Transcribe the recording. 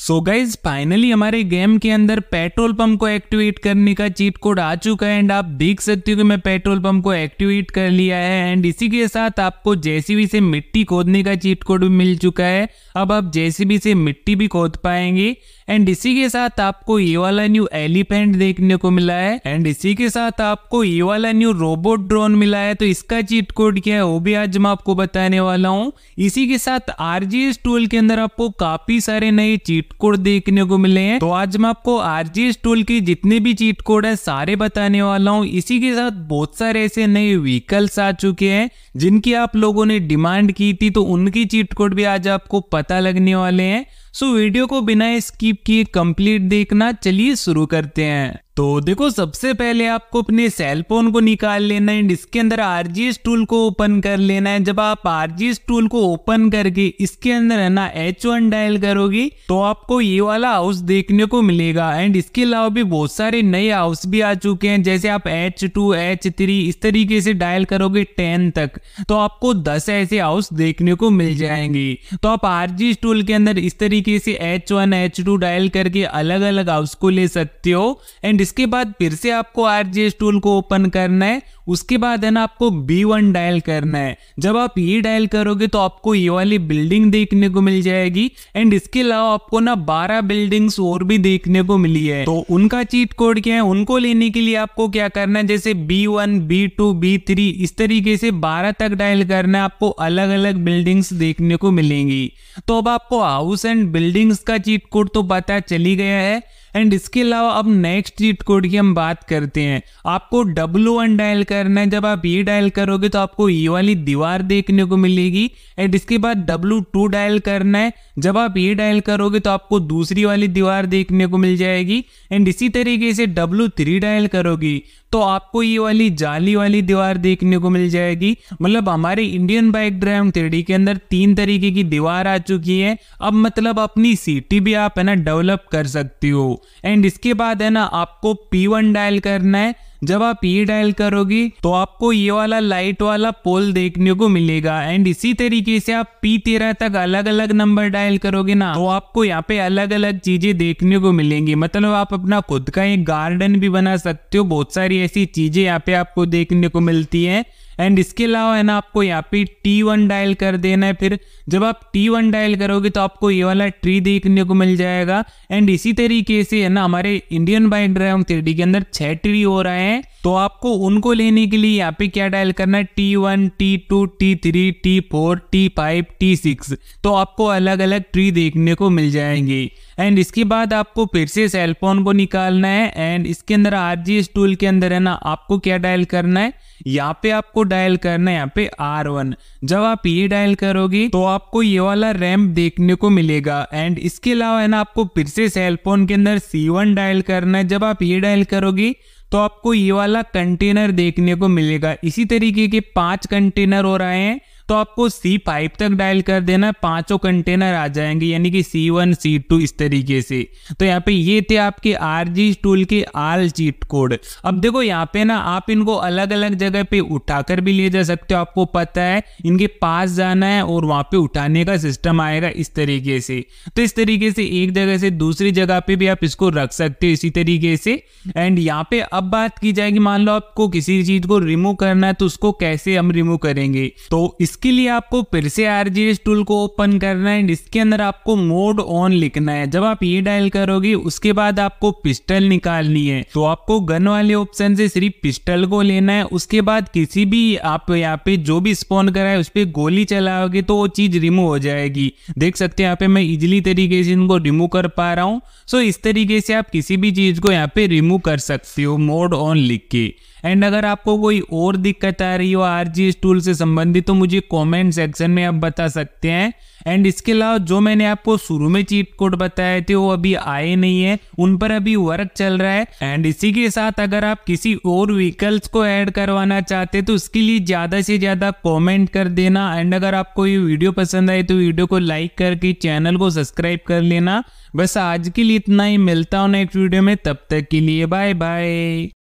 सो guys finally हमारे game के अंदर पेट्रोल पंप को एक्टिवेट करने का चीट कोड आ चुका है एंड आप देख सकते हो कि मैं पेट्रोल पंप को एक्टिवेट कर लिया है एंड इसी के साथ आपको जेसीबी से मिट्टी खोदने का चीट कोड भी मिल चुका है अब आप जेसीबी से मिट्टी भी खोद पाएंगे एंड इसी के साथ आपको ये वाला न्यू एलिफेंट देखने को मिला है एंड इसी के साथ आपको ये वाला न्यू रोबोट ड्रोन मिला है तो इसका चीट कोड क्या है वो भी आज मैं आपको बताने वाला हूँ इसी के साथ आरजीएस टूल के अंदर आपको काफी सारे नए चीट चीट कोड देखने को मिले हैं तो आज मैं आपको आरजीएस टूल की जितने भी चीट कोड है सारे बताने वाला हूँ इसी के साथ बहुत सारे ऐसे नए व्हीकल्स आ चुके हैं जिनकी आप लोगों ने डिमांड की थी तो उनकी चीट कोड भी आज आपको पता लगने वाले हैं सो वीडियो को बिना स्किप किए कंप्लीट देखना चलिए शुरू करते हैं तो देखो सबसे पहले आपको अपने सेल फोन को निकाल लेना है इसके अंदर आरजीएस टूल को ओपन कर लेना है जब आप आरजीएस टूल को ओपन करके इसके अंदर है ना एच वन डायल करोगे तो आपको ये वाला हाउस देखने को मिलेगा एंड इसके अलावा भी बहुत सारे नए हाउस भी आ चुके हैं जैसे आप एच टू एच थ्री इस तरीके से डायल करोगे टेन तक तो आपको दस ऐसे हाउस देखने को मिल जाएंगे तो आप आरजीएस टूल के अंदर इस तरीके तरीके से H one H two dial करके अलग अलग हाउस को ले सकते हो एंड इसके बाद फिर से आपको आर जी एस टूल को ओपन करना है उसके बाद है ना आपको बी वन डायल करना है जब आप ये डायल करोगे तो आपको ये वाली बिल्डिंग देखने को मिल जाएगी एंड इसके अलावा आपको ना बारह बिल्डिंग्स और भी देखने को मिली है तो उनका चीट कोड क्या है उनको लेने के लिए आपको क्या करना है जैसे B one B two B three इस तरीके से बारह तक डायल करना है आपको अलग अलग बिल्डिंग्स देखने को मिलेंगी तो अब आपको हाउस एंड बिल्डिंग्स का चीट कोड तो पता चली गया है एंड इसके अलावा अब नेक्स्ट चीट कोड की हम बात करते हैं आपको डब्लू वन डायल करना है जब आप ये डायल करोगे तो आपको ये वाली दीवार देखने को मिलेगी एंड इसके बाद डब्लू टू डायल करना है जब आप ये डायल करोगे तो आपको दूसरी वाली दीवार देखने को मिल जाएगी एंड इसी तरीके से डब्लू थ्री डायल करोगी तो आपको ये वाली जाली वाली दीवार देखने को मिल जाएगी मतलब हमारे इंडियन बाइक ड्राइव थ्री के अंदर तीन तरीके की दीवार आ चुकी है अब मतलब अपनी सिटी भी आप है ना डेवलप कर सकती हो एंड इसके बाद है ना आपको पी वन डायल करना है जब आप ये डायल करोगे तो आपको ये वाला लाइट वाला पोल देखने को मिलेगा एंड इसी तरीके से आप पी तेरह तक अलग अलग नंबर डायल करोगे ना तो आपको यहाँ पे अलग अलग चीजें देखने को मिलेंगी मतलब आप अपना खुद का एक गार्डन भी बना सकते हो बहुत सारी ऐसी चीजें यहाँ पे आपको देखने को मिलती है एंड इसके अलावा है ना आपको यहाँ पे टी वन डायल कर देना है फिर जब आप टी वन डायल करोगे तो आपको ये वाला ट्री देखने को मिल जाएगा एंड इसी तरीके से है ना हमारे इंडियन बाइक ड्राइव थ्री के अंदर छः ट्री हो रहे हैं तो आपको उनको लेने के लिए यहाँ पे क्या डायल करना है T one T two T three T four T five T six तो आपको अलग अलग ट्री देखने को मिल जाएंगे एंड इसके बाद आपको फिर से सेलफोन को निकालना है एंड इसके अंदर आर जी एस टूल के अंदर है ना आपको क्या डायल करना है यहाँ पे आपको डायल करना है यहाँ पे आर वन जब आप ये डायल करोगे तो आपको ये वाला रैम्प देखने को मिलेगा एंड इसके अलावा है ना आपको फिर से सेलफोन के अंदर सी वन डायल करना है जब आप ये डायल करोगे तो आपको ये वाला कंटेनर देखने को मिलेगा इसी तरीके के पांच कंटेनर और आए हैं तो आपको सी फाइव तक डायल कर देना पांचों कंटेनर आ जाएंगे यानी कि सी वन सी टू इस तरीके से तो यहाँ पे ये थे आपके आर जी टूल के आल चीट कोड अब देखो यहाँ पे ना आप इनको अलग अलग जगह पे उठाकर भी ले जा सकते हो आपको पता है इनके पास जाना है और वहां पे उठाने का सिस्टम आएगा इस तरीके से तो इस तरीके से एक जगह से दूसरी जगह पे भी आप इसको रख सकते हो इसी तरीके से एंड यहाँ पे अब बात की जाएगी मान लो आपको किसी चीज को रिमूव करना है तो उसको कैसे हम रिमूव करेंगे तो इस इसके लिए आपको फिर से आर टूल को ओपन करना है इसके अंदर आपको मोड ऑन लिखना है जब आप ये डायल करोगे उसके बाद आपको पिस्टल निकालनी है तो आपको गन वाले ऑप्शन से सिर्फ पिस्टल को लेना है उसके बाद किसी भी आप यहाँ पे जो भी स्पॉन करा है उस पर गोली चलाओगे तो वो चीज रिमूव हो जाएगी देख सकते यहाँ पे मैं इजिली तरीके से इनको रिमूव कर पा रहा हूँ सो इस तरीके से आप किसी भी चीज को यहाँ पे रिमूव कर सकते हो मोड ऑन लिख के एंड अगर आपको कोई और दिक्कत आ रही हो आर जी टूल से संबंधित तो मुझे कमेंट सेक्शन में आप बता सकते हैं एंड इसके अलावा जो मैंने आपको शुरू में चीट कोड बताए थे वो अभी आए नहीं है उन पर अभी वर्क चल रहा है एंड इसी के साथ अगर आप किसी और व्हीकल्स को ऐड करवाना चाहते तो उसके लिए ज़्यादा से ज़्यादा कॉमेंट कर देना एंड अगर आपको ये वीडियो पसंद आए तो वीडियो को लाइक करके चैनल को सब्सक्राइब कर लेना बस आज के लिए इतना ही मिलता हूँ नेक्स्ट वीडियो में तब तक के लिए बाय बाय